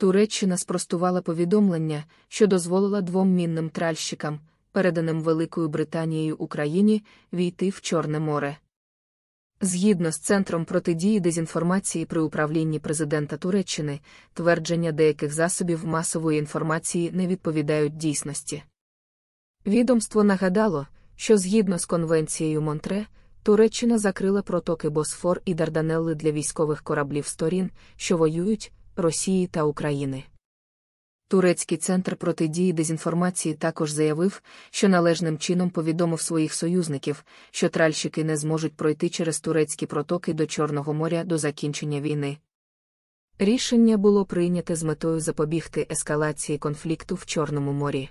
Туреччина спростувала повідомлення, що дозволила двом мінним тральщикам, переданим Великою Британією Україні, війти в Чорне море. Згідно з Центром протидії дезінформації при управлінні президента Туреччини, твердження деяких засобів масової інформації не відповідають дійсності. Відомство нагадало, що згідно з конвенцією Монтре, Туреччина закрила протоки Босфор і Дарданелли для військових кораблів сторін, що воюють, Росії та України. Турецький центр протидії дезінформації також заявив, що належним чином повідомив своїх союзників, що тральщики не зможуть пройти через турецькі протоки до Чорного моря до закінчення війни. Рішення було прийнято з метою запобігти ескалації конфлікту в Чорному морі.